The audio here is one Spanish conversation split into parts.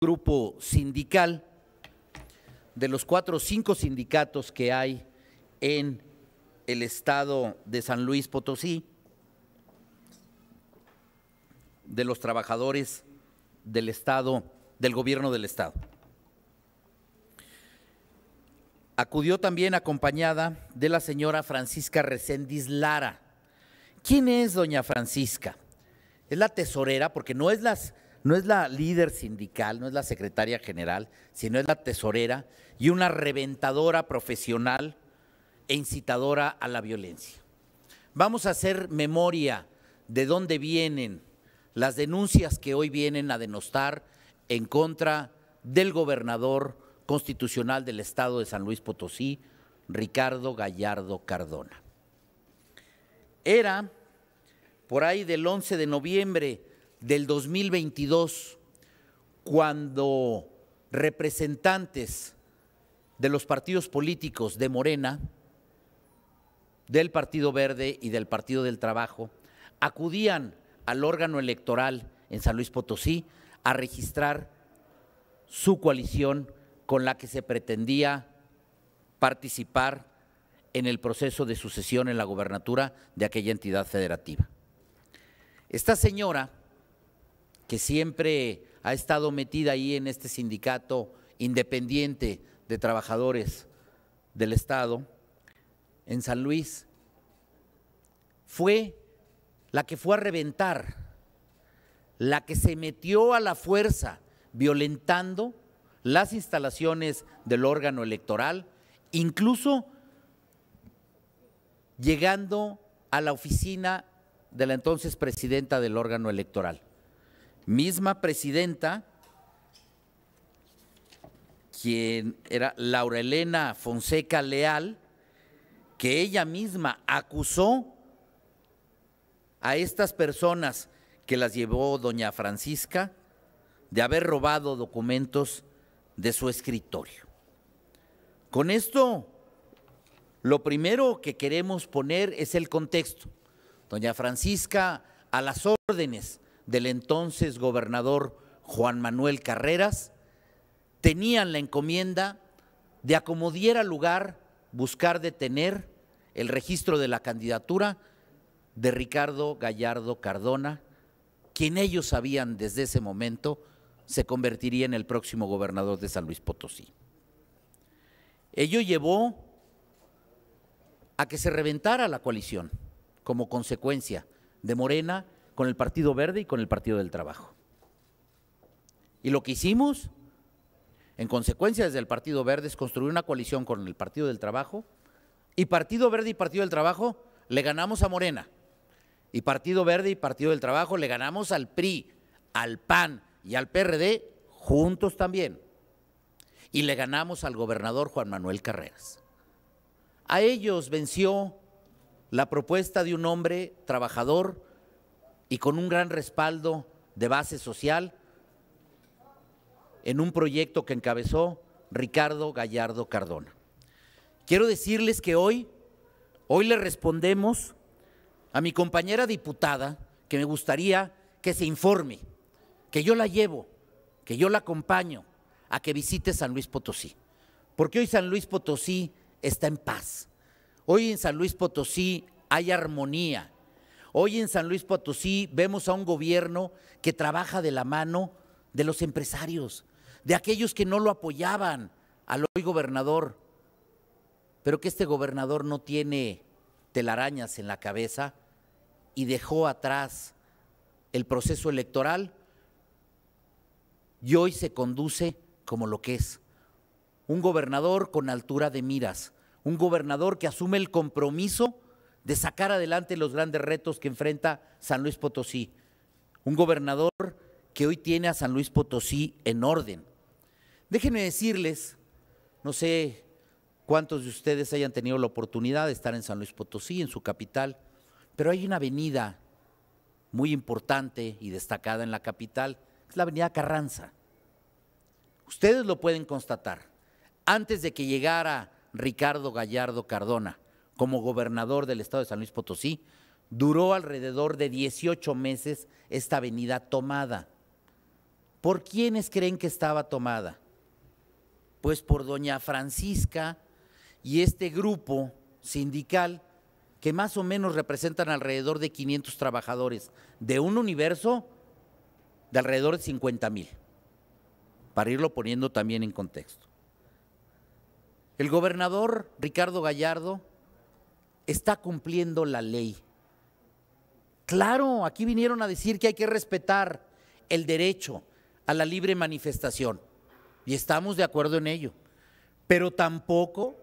grupo sindical de los cuatro o cinco sindicatos que hay en el estado de San Luis Potosí, de los trabajadores del estado, del gobierno del estado. Acudió también acompañada de la señora Francisca Recendis Lara. ¿Quién es doña Francisca? Es la tesorera, porque no es las, no es la líder sindical, no es la secretaria general, sino es la tesorera y una reventadora profesional e incitadora a la violencia. Vamos a hacer memoria de dónde vienen las denuncias que hoy vienen a denostar en contra del gobernador constitucional del estado de San Luis Potosí, Ricardo Gallardo Cardona. Era por ahí del 11 de noviembre del 2022, cuando representantes de los partidos políticos de Morena, del Partido Verde y del Partido del Trabajo, acudían al órgano electoral en San Luis Potosí a registrar su coalición con la que se pretendía participar en el proceso de sucesión en la gobernatura de aquella entidad federativa. Esta señora que siempre ha estado metida ahí en este sindicato independiente de trabajadores del Estado, en San Luis, fue la que fue a reventar, la que se metió a la fuerza violentando las instalaciones del órgano electoral, incluso llegando a la oficina de la entonces presidenta del órgano electoral misma presidenta, quien era Laura Elena Fonseca Leal, que ella misma acusó a estas personas que las llevó doña Francisca de haber robado documentos de su escritorio. Con esto, lo primero que queremos poner es el contexto. Doña Francisca a las órdenes del entonces gobernador Juan Manuel Carreras, tenían la encomienda de acomodiera lugar buscar detener el registro de la candidatura de Ricardo Gallardo Cardona, quien ellos sabían desde ese momento se convertiría en el próximo gobernador de San Luis Potosí. Ello llevó a que se reventara la coalición como consecuencia de Morena con el Partido Verde y con el Partido del Trabajo. Y lo que hicimos, en consecuencia desde el Partido Verde, es construir una coalición con el Partido del Trabajo. Y Partido Verde y Partido del Trabajo le ganamos a Morena. Y Partido Verde y Partido del Trabajo le ganamos al PRI, al PAN y al PRD juntos también. Y le ganamos al gobernador Juan Manuel Carreras. A ellos venció la propuesta de un hombre trabajador y con un gran respaldo de base social en un proyecto que encabezó Ricardo Gallardo Cardona. Quiero decirles que hoy, hoy le respondemos a mi compañera diputada que me gustaría que se informe, que yo la llevo, que yo la acompaño a que visite San Luis Potosí, porque hoy San Luis Potosí está en paz, hoy en San Luis Potosí hay armonía, Hoy en San Luis Potosí vemos a un gobierno que trabaja de la mano de los empresarios, de aquellos que no lo apoyaban al hoy gobernador, pero que este gobernador no tiene telarañas en la cabeza y dejó atrás el proceso electoral y hoy se conduce como lo que es, un gobernador con altura de miras, un gobernador que asume el compromiso de sacar adelante los grandes retos que enfrenta San Luis Potosí. Un gobernador que hoy tiene a San Luis Potosí en orden. Déjenme decirles, no sé cuántos de ustedes hayan tenido la oportunidad de estar en San Luis Potosí, en su capital, pero hay una avenida muy importante y destacada en la capital, es la avenida Carranza. Ustedes lo pueden constatar. Antes de que llegara Ricardo Gallardo Cardona, como gobernador del estado de San Luis Potosí, duró alrededor de 18 meses esta avenida tomada. ¿Por quiénes creen que estaba tomada? Pues por doña Francisca y este grupo sindical que más o menos representan alrededor de 500 trabajadores de un universo de alrededor de 50 mil, para irlo poniendo también en contexto. El gobernador Ricardo Gallardo está cumpliendo la ley. Claro, aquí vinieron a decir que hay que respetar el derecho a la libre manifestación y estamos de acuerdo en ello, pero tampoco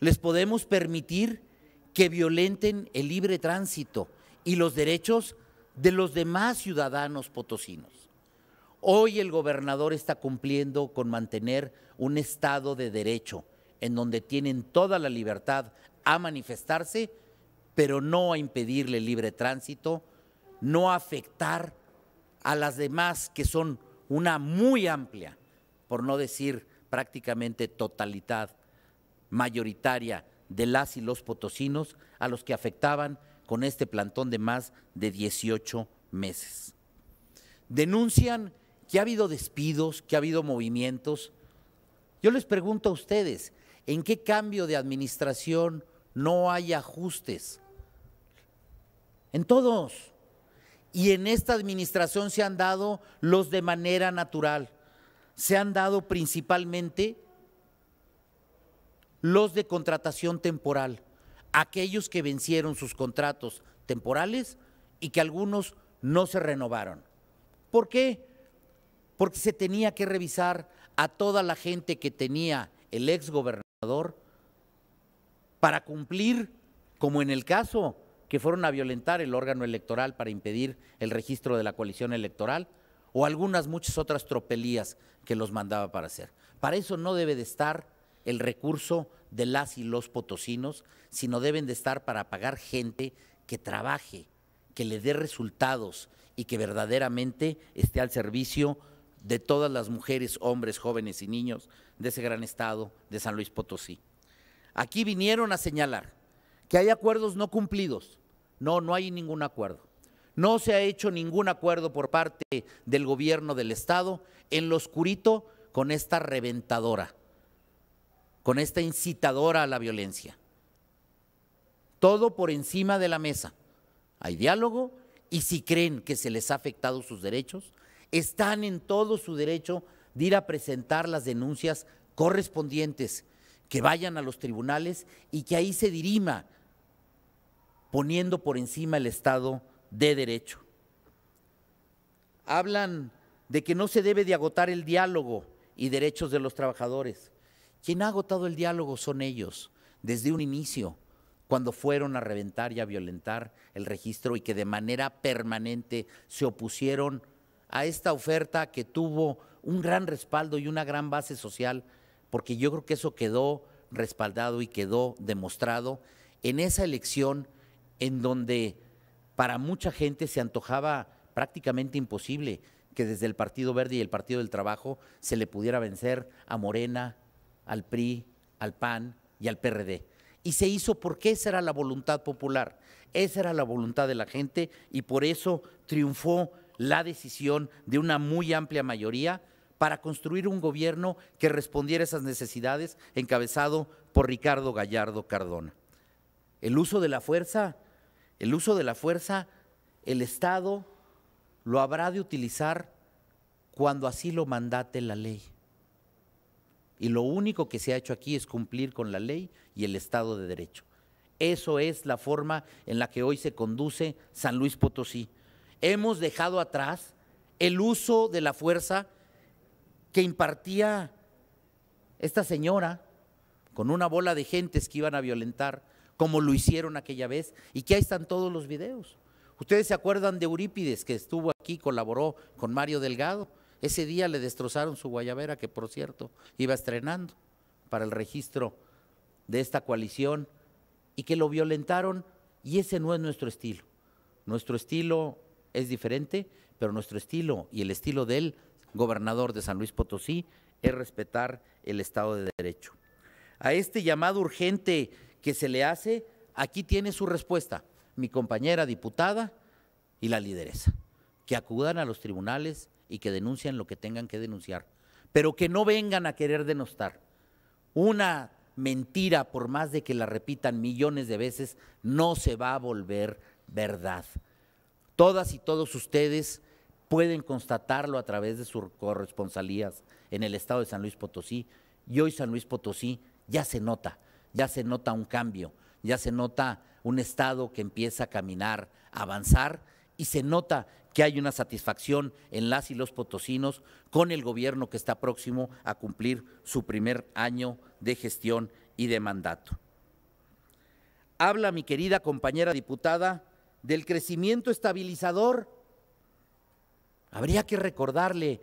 les podemos permitir que violenten el libre tránsito y los derechos de los demás ciudadanos potosinos. Hoy el gobernador está cumpliendo con mantener un estado de derecho en donde tienen toda la libertad a manifestarse, pero no a impedirle libre tránsito, no a afectar a las demás que son una muy amplia, por no decir prácticamente totalidad mayoritaria de las y los potosinos a los que afectaban con este plantón de más de 18 meses. Denuncian que ha habido despidos, que ha habido movimientos. Yo les pregunto a ustedes, ¿en qué cambio de administración no hay ajustes. En todos. Y en esta administración se han dado los de manera natural. Se han dado principalmente los de contratación temporal, aquellos que vencieron sus contratos temporales y que algunos no se renovaron. ¿Por qué? Porque se tenía que revisar a toda la gente que tenía el exgobernador para cumplir, como en el caso que fueron a violentar el órgano electoral para impedir el registro de la coalición electoral, o algunas muchas otras tropelías que los mandaba para hacer. Para eso no debe de estar el recurso de las y los potosinos, sino deben de estar para pagar gente que trabaje, que le dé resultados y que verdaderamente esté al servicio de todas las mujeres, hombres, jóvenes y niños de ese gran estado de San Luis Potosí. Aquí vinieron a señalar que hay acuerdos no cumplidos. No, no hay ningún acuerdo. No se ha hecho ningún acuerdo por parte del gobierno del Estado en lo oscurito con esta reventadora, con esta incitadora a la violencia. Todo por encima de la mesa. Hay diálogo y si creen que se les ha afectado sus derechos, están en todo su derecho de ir a presentar las denuncias correspondientes que vayan a los tribunales y que ahí se dirima, poniendo por encima el Estado de Derecho. Hablan de que no se debe de agotar el diálogo y derechos de los trabajadores. Quien ha agotado el diálogo son ellos, desde un inicio, cuando fueron a reventar y a violentar el registro y que de manera permanente se opusieron a esta oferta que tuvo un gran respaldo y una gran base social porque yo creo que eso quedó respaldado y quedó demostrado en esa elección en donde para mucha gente se antojaba prácticamente imposible que desde el Partido Verde y el Partido del Trabajo se le pudiera vencer a Morena, al PRI, al PAN y al PRD. Y se hizo porque esa era la voluntad popular, esa era la voluntad de la gente y por eso triunfó la decisión de una muy amplia mayoría para construir un gobierno que respondiera a esas necesidades, encabezado por Ricardo Gallardo Cardona. El uso de la fuerza, el uso de la fuerza, el Estado lo habrá de utilizar cuando así lo mandate la ley. Y lo único que se ha hecho aquí es cumplir con la ley y el Estado de Derecho. Eso es la forma en la que hoy se conduce San Luis Potosí. Hemos dejado atrás el uso de la fuerza que impartía esta señora con una bola de gentes que iban a violentar, como lo hicieron aquella vez, y que ahí están todos los videos. Ustedes se acuerdan de Eurípides, que estuvo aquí, colaboró con Mario Delgado. Ese día le destrozaron su guayabera, que por cierto iba estrenando para el registro de esta coalición, y que lo violentaron, y ese no es nuestro estilo. Nuestro estilo es diferente, pero nuestro estilo y el estilo de él gobernador de San Luis Potosí, es respetar el Estado de Derecho. A este llamado urgente que se le hace, aquí tiene su respuesta mi compañera diputada y la lideresa, que acudan a los tribunales y que denuncien lo que tengan que denunciar, pero que no vengan a querer denostar. Una mentira, por más de que la repitan millones de veces, no se va a volver verdad. Todas y todos ustedes pueden constatarlo a través de sus corresponsalías en el estado de San Luis Potosí. Y hoy San Luis Potosí ya se nota, ya se nota un cambio, ya se nota un estado que empieza a caminar, a avanzar y se nota que hay una satisfacción en las y los potosinos con el gobierno que está próximo a cumplir su primer año de gestión y de mandato. Habla mi querida compañera diputada del crecimiento estabilizador Habría que recordarle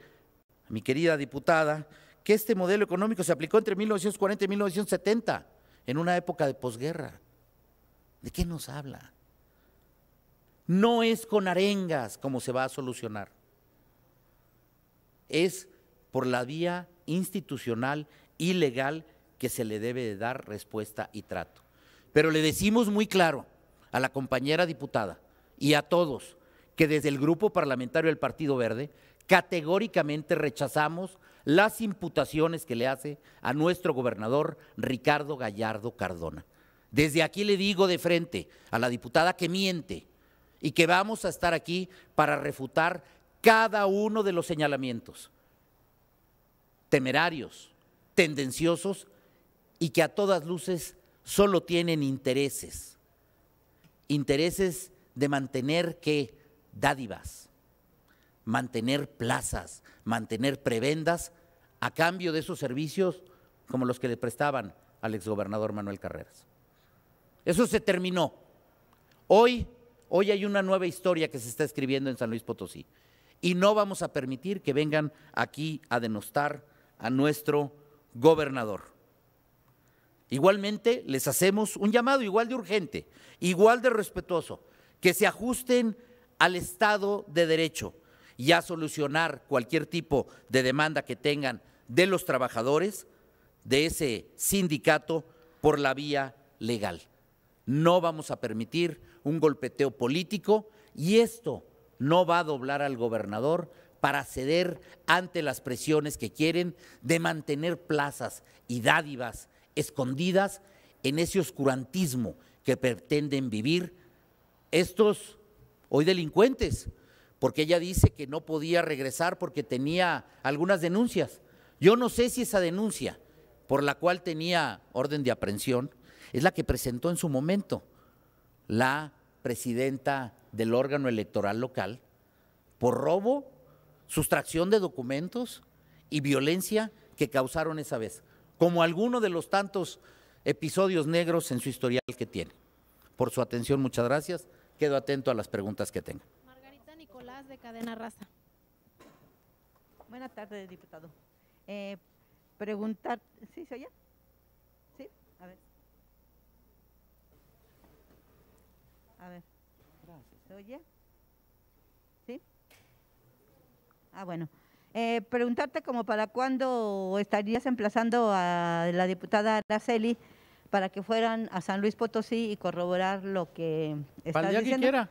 a mi querida diputada que este modelo económico se aplicó entre 1940 y 1970, en una época de posguerra. ¿De qué nos habla? No es con arengas como se va a solucionar. Es por la vía institucional y legal que se le debe dar respuesta y trato. Pero le decimos muy claro a la compañera diputada y a todos, que desde el grupo parlamentario del Partido Verde categóricamente rechazamos las imputaciones que le hace a nuestro gobernador Ricardo Gallardo Cardona. Desde aquí le digo de frente a la diputada que miente y que vamos a estar aquí para refutar cada uno de los señalamientos temerarios, tendenciosos y que a todas luces solo tienen intereses, intereses de mantener que dádivas, mantener plazas, mantener prebendas a cambio de esos servicios como los que le prestaban al exgobernador Manuel Carreras. Eso se terminó. Hoy, hoy hay una nueva historia que se está escribiendo en San Luis Potosí y no vamos a permitir que vengan aquí a denostar a nuestro gobernador. Igualmente les hacemos un llamado igual de urgente, igual de respetuoso, que se ajusten al Estado de Derecho y a solucionar cualquier tipo de demanda que tengan de los trabajadores de ese sindicato por la vía legal. No vamos a permitir un golpeteo político y esto no va a doblar al gobernador para ceder ante las presiones que quieren de mantener plazas y dádivas escondidas en ese oscurantismo que pretenden vivir estos hoy delincuentes, porque ella dice que no podía regresar porque tenía algunas denuncias. Yo no sé si esa denuncia por la cual tenía orden de aprehensión es la que presentó en su momento la presidenta del órgano electoral local por robo, sustracción de documentos y violencia que causaron esa vez, como alguno de los tantos episodios negros en su historial que tiene. Por su atención, muchas gracias quedo atento a las preguntas que tenga. Margarita Nicolás, de Cadena Raza. Buenas tardes, diputado. Eh, preguntar, ¿sí se oye? Sí, a ver. A ver. ¿Se oye? ¿Sí? Ah, bueno. Eh, preguntarte como para cuándo estarías emplazando a la diputada Araceli para que fueran a San Luis Potosí y corroborar lo que está para el que quiera.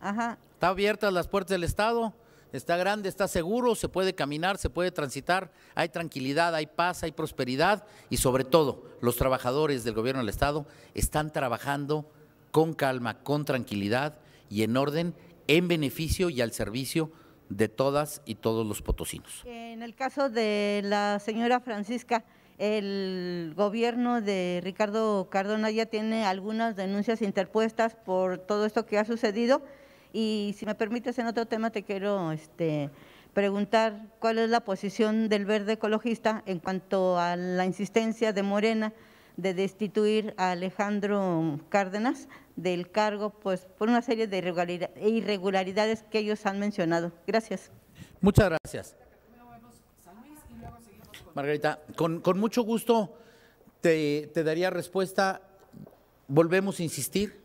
Ajá. Está abiertas las puertas del Estado, está grande, está seguro, se puede caminar, se puede transitar, hay tranquilidad, hay paz, hay prosperidad y sobre todo los trabajadores del gobierno del Estado están trabajando con calma, con tranquilidad y en orden, en beneficio y al servicio de todas y todos los potosinos. En el caso de la señora Francisca, el gobierno de Ricardo Cardona ya tiene algunas denuncias interpuestas por todo esto que ha sucedido. Y si me permites, en otro tema te quiero este, preguntar cuál es la posición del verde ecologista en cuanto a la insistencia de Morena de destituir a Alejandro Cárdenas del cargo pues, por una serie de irregularidades que ellos han mencionado. Gracias. Muchas gracias. Margarita, con, mucho gusto te, te daría respuesta. Volvemos a insistir,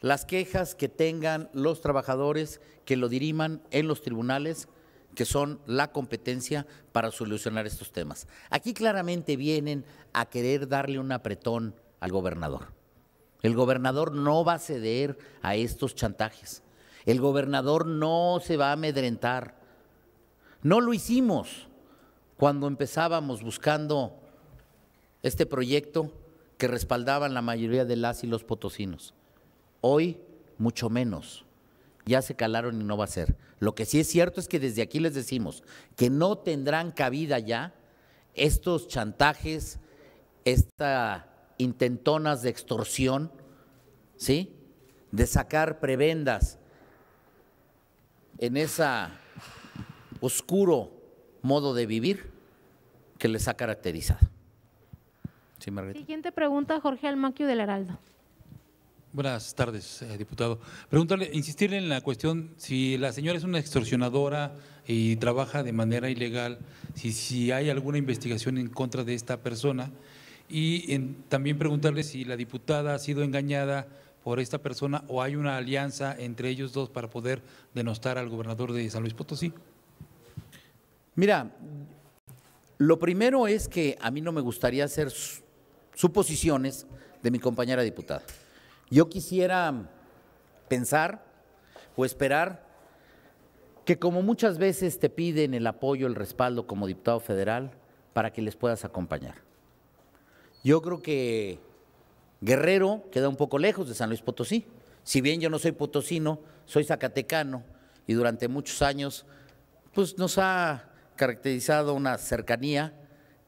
las quejas que tengan los trabajadores que lo diriman en los tribunales, que son la competencia para solucionar estos temas. Aquí claramente vienen a querer darle un apretón al gobernador. El gobernador no va a ceder a estos chantajes. El gobernador no se va a amedrentar. No lo hicimos cuando empezábamos buscando este proyecto que respaldaban la mayoría de las y los potosinos. Hoy, mucho menos. Ya se calaron y no va a ser. Lo que sí es cierto es que desde aquí les decimos que no tendrán cabida ya estos chantajes, estas intentonas de extorsión, ¿sí? De sacar prebendas en esa oscuro modo de vivir que les ha caracterizado. Siguiente pregunta, Jorge Almaquio del Heraldo. Buenas tardes, eh, diputado. Preguntarle, insistirle en la cuestión, si la señora es una extorsionadora y trabaja de manera ilegal, si, si hay alguna investigación en contra de esta persona, y también preguntarle si la diputada ha sido engañada por esta persona o hay una alianza entre ellos dos para poder denostar al gobernador de San Luis Potosí. Mira, lo primero es que a mí no me gustaría hacer suposiciones de mi compañera diputada. Yo quisiera pensar o esperar que como muchas veces te piden el apoyo, el respaldo como diputado federal para que les puedas acompañar. Yo creo que Guerrero queda un poco lejos de San Luis Potosí. Si bien yo no soy potosino, soy zacatecano y durante muchos años pues nos ha caracterizado una cercanía,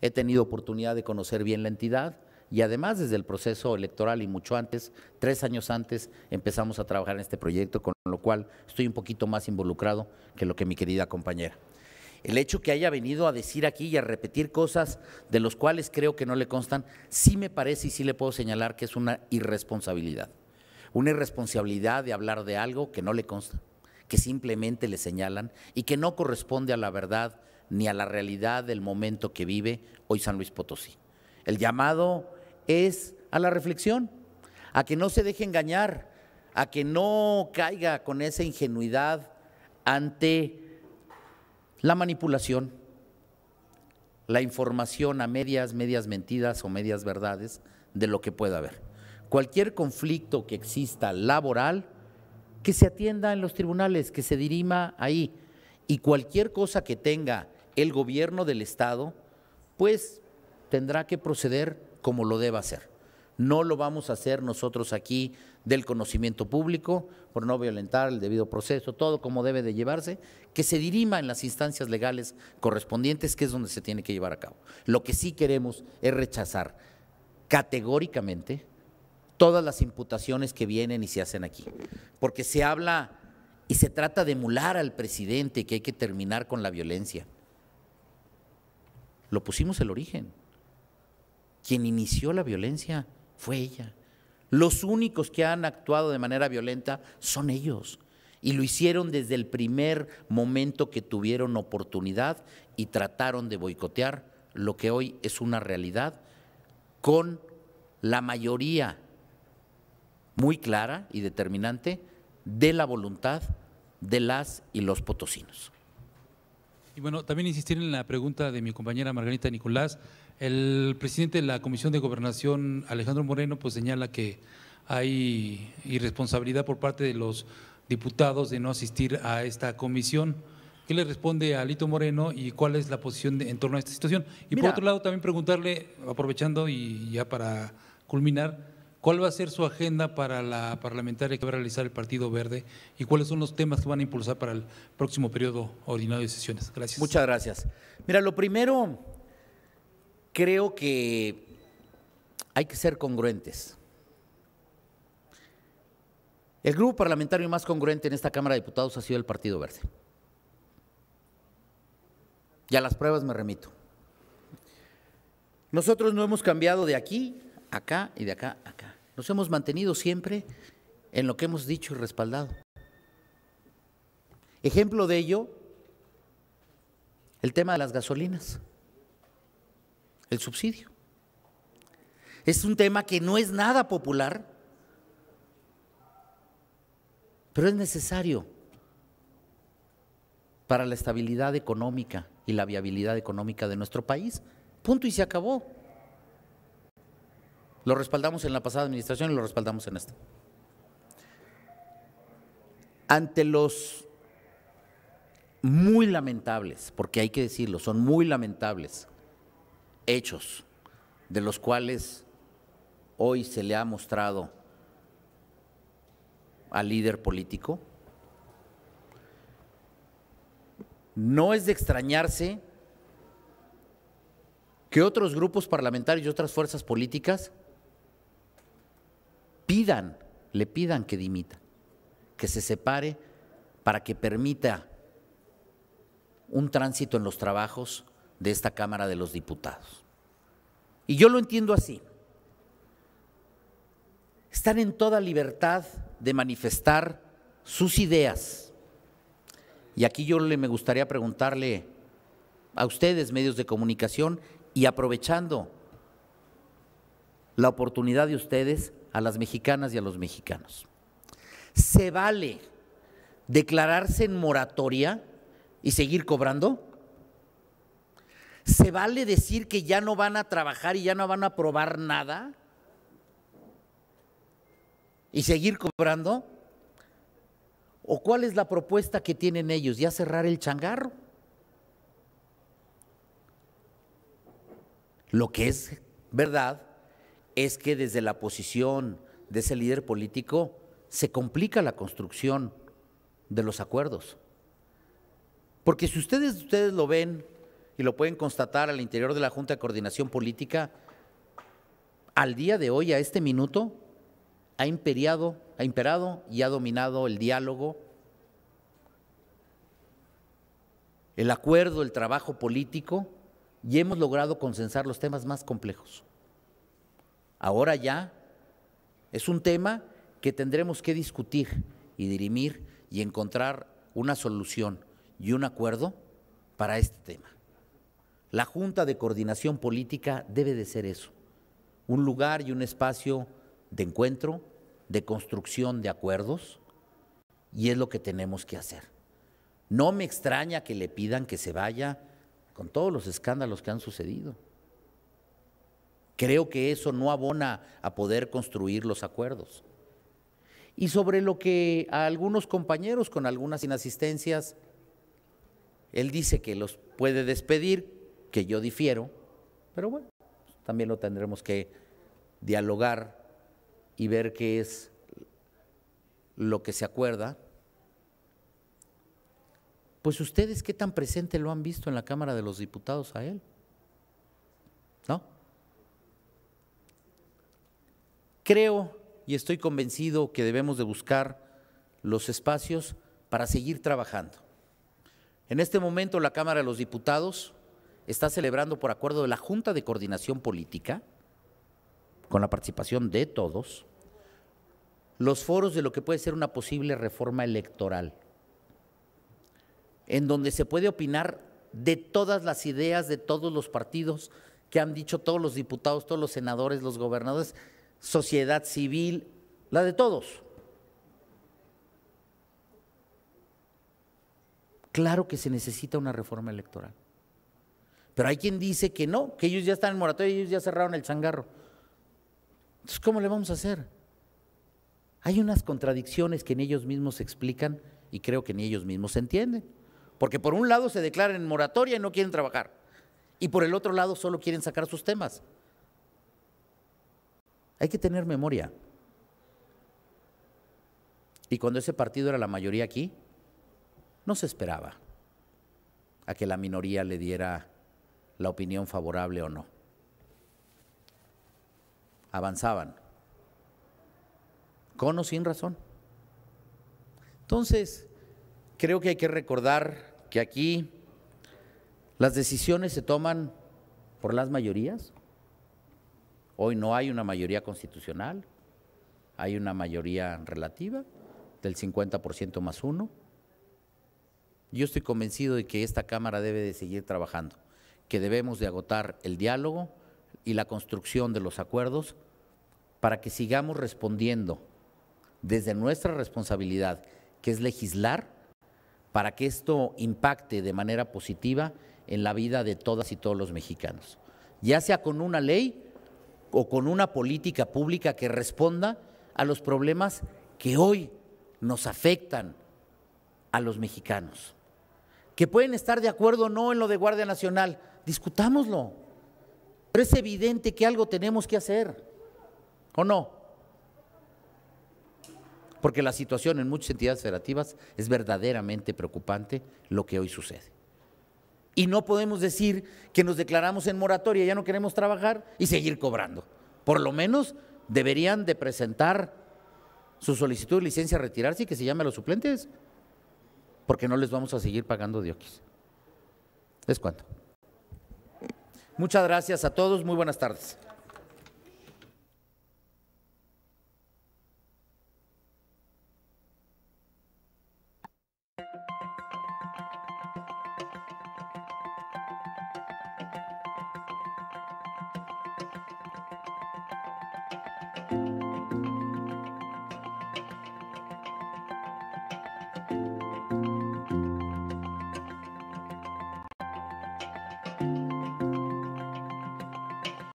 he tenido oportunidad de conocer bien la entidad y además desde el proceso electoral y mucho antes, tres años antes, empezamos a trabajar en este proyecto, con lo cual estoy un poquito más involucrado que lo que mi querida compañera. El hecho que haya venido a decir aquí y a repetir cosas de los cuales creo que no le constan, sí me parece y sí le puedo señalar que es una irresponsabilidad. Una irresponsabilidad de hablar de algo que no le consta, que simplemente le señalan y que no corresponde a la verdad ni a la realidad del momento que vive hoy San Luis Potosí. El llamado es a la reflexión, a que no se deje engañar, a que no caiga con esa ingenuidad ante la manipulación, la información a medias, medias mentiras o medias verdades de lo que pueda haber. Cualquier conflicto que exista laboral, que se atienda en los tribunales, que se dirima ahí. Y cualquier cosa que tenga el gobierno del Estado, pues tendrá que proceder como lo deba hacer. No lo vamos a hacer nosotros aquí del conocimiento público, por no violentar el debido proceso, todo como debe de llevarse, que se dirima en las instancias legales correspondientes, que es donde se tiene que llevar a cabo. Lo que sí queremos es rechazar categóricamente todas las imputaciones que vienen y se hacen aquí, porque se habla y se trata de emular al presidente que hay que terminar con la violencia lo pusimos el origen. Quien inició la violencia fue ella. Los únicos que han actuado de manera violenta son ellos. Y lo hicieron desde el primer momento que tuvieron oportunidad y trataron de boicotear lo que hoy es una realidad con la mayoría muy clara y determinante de la voluntad de las y los potosinos bueno, también insistir en la pregunta de mi compañera Margarita Nicolás. El presidente de la Comisión de Gobernación, Alejandro Moreno, pues señala que hay irresponsabilidad por parte de los diputados de no asistir a esta comisión. ¿Qué le responde a Lito Moreno y cuál es la posición en torno a esta situación? Y por otro lado, también preguntarle, aprovechando y ya para culminar, ¿Cuál va a ser su agenda para la parlamentaria que va a realizar el Partido Verde y cuáles son los temas que van a impulsar para el próximo periodo ordinario de sesiones? Gracias. Muchas gracias. Mira, lo primero, creo que hay que ser congruentes. El grupo parlamentario más congruente en esta Cámara de Diputados ha sido el Partido Verde. Y a las pruebas me remito. Nosotros no hemos cambiado de aquí, acá y de acá, acá. Nos hemos mantenido siempre en lo que hemos dicho y respaldado. Ejemplo de ello, el tema de las gasolinas, el subsidio. Es un tema que no es nada popular, pero es necesario para la estabilidad económica y la viabilidad económica de nuestro país. Punto y se acabó. Lo respaldamos en la pasada administración y lo respaldamos en esta. Ante los muy lamentables, porque hay que decirlo, son muy lamentables hechos de los cuales hoy se le ha mostrado al líder político, no es de extrañarse que otros grupos parlamentarios y otras fuerzas políticas pidan, le pidan que dimita, que se separe para que permita un tránsito en los trabajos de esta Cámara de los Diputados. Y yo lo entiendo así. Están en toda libertad de manifestar sus ideas. Y aquí yo le me gustaría preguntarle a ustedes, medios de comunicación, y aprovechando la oportunidad de ustedes, a las mexicanas y a los mexicanos. ¿Se vale declararse en moratoria y seguir cobrando? ¿Se vale decir que ya no van a trabajar y ya no van a probar nada? ¿Y seguir cobrando? ¿O cuál es la propuesta que tienen ellos? ¿Ya cerrar el changarro? Lo que es verdad es que desde la posición de ese líder político se complica la construcción de los acuerdos. Porque si ustedes, ustedes lo ven y lo pueden constatar al interior de la Junta de Coordinación Política, al día de hoy, a este minuto, ha imperiado, ha imperado y ha dominado el diálogo, el acuerdo, el trabajo político, y hemos logrado consensar los temas más complejos. Ahora ya es un tema que tendremos que discutir y dirimir y encontrar una solución y un acuerdo para este tema. La Junta de Coordinación Política debe de ser eso, un lugar y un espacio de encuentro, de construcción de acuerdos, y es lo que tenemos que hacer. No me extraña que le pidan que se vaya con todos los escándalos que han sucedido. Creo que eso no abona a poder construir los acuerdos. Y sobre lo que a algunos compañeros con algunas inasistencias, él dice que los puede despedir, que yo difiero, pero bueno, también lo tendremos que dialogar y ver qué es lo que se acuerda. Pues ustedes qué tan presente lo han visto en la Cámara de los Diputados a él. Creo y estoy convencido que debemos de buscar los espacios para seguir trabajando. En este momento la Cámara de los Diputados está celebrando por acuerdo de la Junta de Coordinación Política, con la participación de todos, los foros de lo que puede ser una posible reforma electoral, en donde se puede opinar de todas las ideas de todos los partidos que han dicho todos los diputados, todos los senadores, los gobernadores, sociedad civil, la de todos. Claro que se necesita una reforma electoral. Pero hay quien dice que no, que ellos ya están en moratoria y ellos ya cerraron el changarro. Entonces, ¿cómo le vamos a hacer? Hay unas contradicciones que ni ellos mismos se explican y creo que ni ellos mismos se entienden. Porque por un lado se declaran en moratoria y no quieren trabajar. Y por el otro lado solo quieren sacar sus temas. Hay que tener memoria. Y cuando ese partido era la mayoría aquí, no se esperaba a que la minoría le diera la opinión favorable o no. Avanzaban, con o sin razón. Entonces, creo que hay que recordar que aquí las decisiones se toman por las mayorías Hoy no hay una mayoría constitucional, hay una mayoría relativa del 50% más uno. Yo estoy convencido de que esta Cámara debe de seguir trabajando, que debemos de agotar el diálogo y la construcción de los acuerdos para que sigamos respondiendo desde nuestra responsabilidad, que es legislar, para que esto impacte de manera positiva en la vida de todas y todos los mexicanos, ya sea con una ley o con una política pública que responda a los problemas que hoy nos afectan a los mexicanos. Que pueden estar de acuerdo o no en lo de Guardia Nacional, discutámoslo. Pero es evidente que algo tenemos que hacer, ¿o no? Porque la situación en muchas entidades federativas es verdaderamente preocupante lo que hoy sucede y no podemos decir que nos declaramos en moratoria, ya no queremos trabajar y seguir cobrando. Por lo menos deberían de presentar su solicitud de licencia a retirarse y que se llame a los suplentes, porque no les vamos a seguir pagando dioquis. Es cuanto. Muchas gracias a todos, muy buenas tardes.